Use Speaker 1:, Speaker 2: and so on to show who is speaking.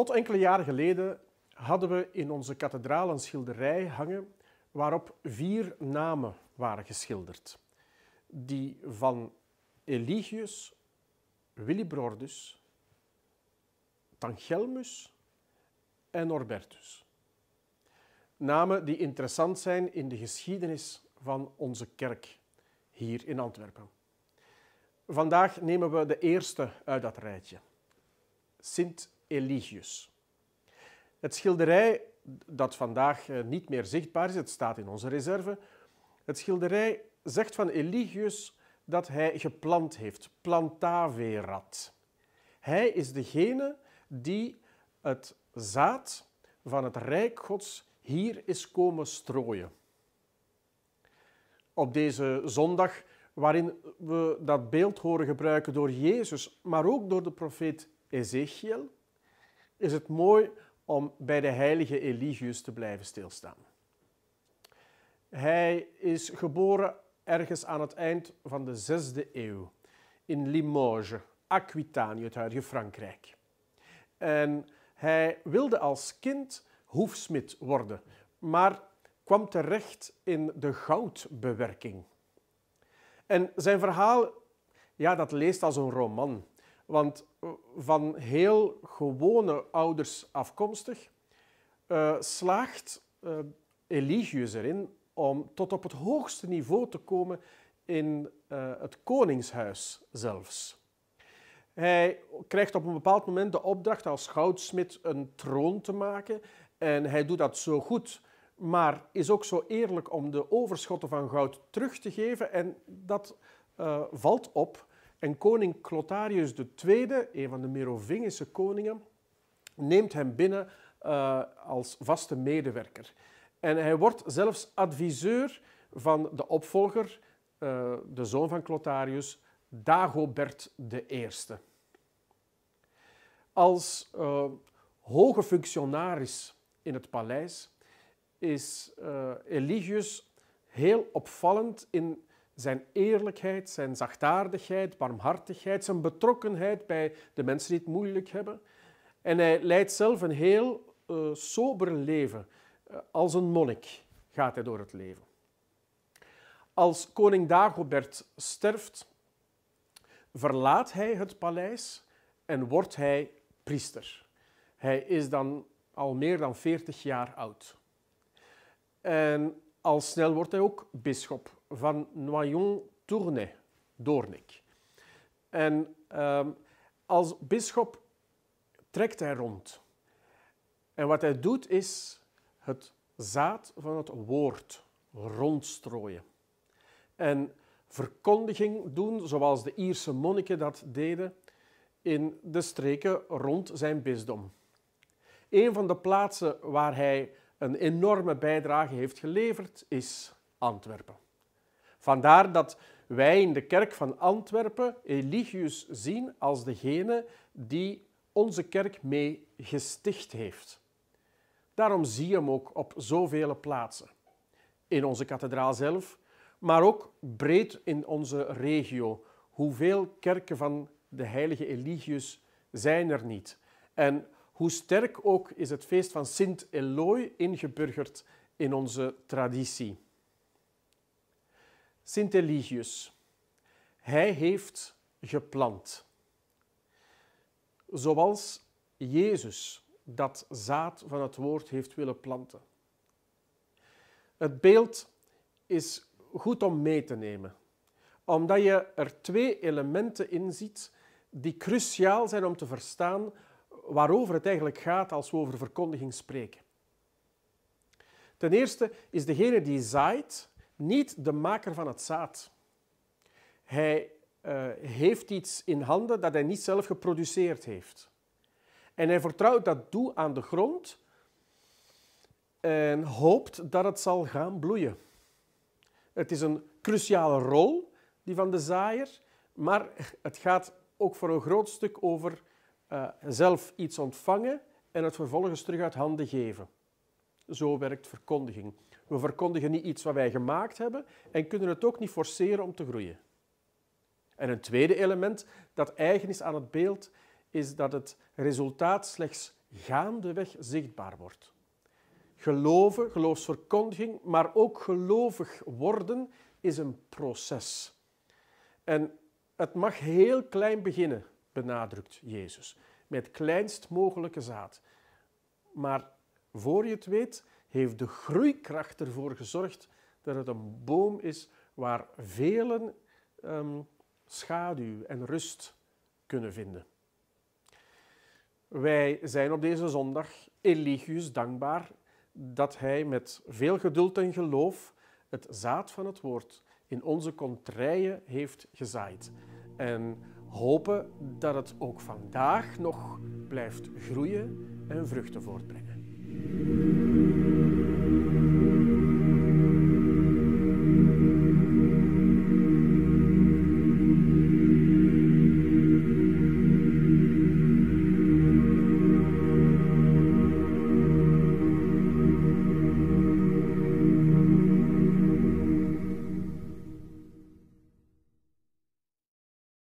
Speaker 1: Tot enkele jaren geleden hadden we in onze kathedraal een schilderij hangen waarop vier namen waren geschilderd. Die van Eligius, Willibrordus, Tangelmus en Norbertus. Namen die interessant zijn in de geschiedenis van onze kerk hier in Antwerpen. Vandaag nemen we de eerste uit dat rijtje. Sint Eligius. Het schilderij dat vandaag eh, niet meer zichtbaar is, het staat in onze reserve. Het schilderij zegt van Eligius dat hij geplant heeft, plantaverat. Hij is degene die het zaad van het Rijk Gods hier is komen strooien. Op deze zondag, waarin we dat beeld horen gebruiken door Jezus, maar ook door de profeet Ezekiel, is het mooi om bij de heilige Eligius te blijven stilstaan. Hij is geboren ergens aan het eind van de 6e eeuw in Limoges, Aquitanië, het huidige Frankrijk. En hij wilde als kind hoefsmid worden, maar kwam terecht in de goudbewerking. En zijn verhaal, ja, dat leest als een roman. Want eh, van heel gewone ouders afkomstig eh, slaagt uh, Eligius erin om tot op het hoogste niveau te komen in het koningshuis zelfs. Hij krijgt op een bepaald moment de opdracht als goudsmit een troon te maken en hij doet dat zo goed, maar is ook zo eerlijk om de overschotten van goud terug te geven en dat valt op en koning Clotarius II, een van de Merovingische koningen, neemt hem binnen eh, als vaste medewerker. En hij wordt zelfs adviseur van de opvolger, eh, de zoon van Clotarius, Dagobert I. Als eh, hoge functionaris in het paleis is Eligius heel opvallend in zijn eerlijkheid, zijn zachtaardigheid, barmhartigheid, zijn betrokkenheid bij de mensen die het moeilijk hebben. En hij leidt zelf een heel eh, sober leven. Eh, als een monnik gaat hij door het leven. Als koning Dagobert sterft, verlaat hij het paleis en wordt hij priester. Hij is dan al meer dan 40 jaar oud. En al snel wordt hij ook bisschop van Noyon Tournai, Doornik. En ehm, als bisschop trekt hij rond. En wat hij doet is het zaad van het woord rondstrooien. En verkondiging doen, zoals de Ierse monniken dat deden, in de streken rond zijn bisdom. Een van de plaatsen waar hij een enorme bijdrage heeft geleverd is Antwerpen. Vandaar dat wij in de kerk van Antwerpen Eligius zien als degene die onze kerk mee gesticht heeft. Daarom zie je hem ook op zoveel plaatsen. In onze kathedraal zelf, maar ook breed in onze regio. Hoeveel kerken van de heilige Eligius zijn er niet? En hoe sterk ook is het feest van Sint Eloi ingeburgerd in onze traditie. Sint Eligius. Hij heeft geplant. Zoals Jezus dat zaad van het woord heeft willen planten. Het beeld is goed om mee te nemen, omdat je er twee elementen in ziet die cruciaal zijn om te verstaan waarover het eigenlijk gaat als we over verkondiging spreken. Ten eerste is degene die zaait niet de maker van het zaad. Hij eh, heeft iets in handen dat hij niet zelf geproduceerd heeft. En hij vertrouwt dat doe aan de grond en hoopt dat het zal gaan bloeien. Het is een cruciale rol, die van de zaaier, maar het gaat ook voor een groot stuk over eh, zelf iets ontvangen en het vervolgens terug uit handen geven. Zo werkt verkondiging. We verkondigen niet iets wat wij gemaakt hebben en kunnen het ook niet forceren om te groeien. En een tweede element dat eigen is aan het beeld, is dat het resultaat slechts gaandeweg zichtbaar wordt. Geloven, geloofsverkondiging, maar ook gelovig worden is een proces. En het mag heel klein beginnen, benadrukt Jezus, met kleinst mogelijke zaad. Maar voor je het weet, heeft de groeikracht ervoor gezorgd dat het een boom is waar velen ehm, schaduw en rust kunnen vinden. Wij zijn op deze zondag Eligius dankbaar dat hij met veel geduld en geloof het zaad van het woord in onze contraien heeft gezaaid. En hopen dat het ook vandaag nog blijft groeien en vruchten voortbrengen.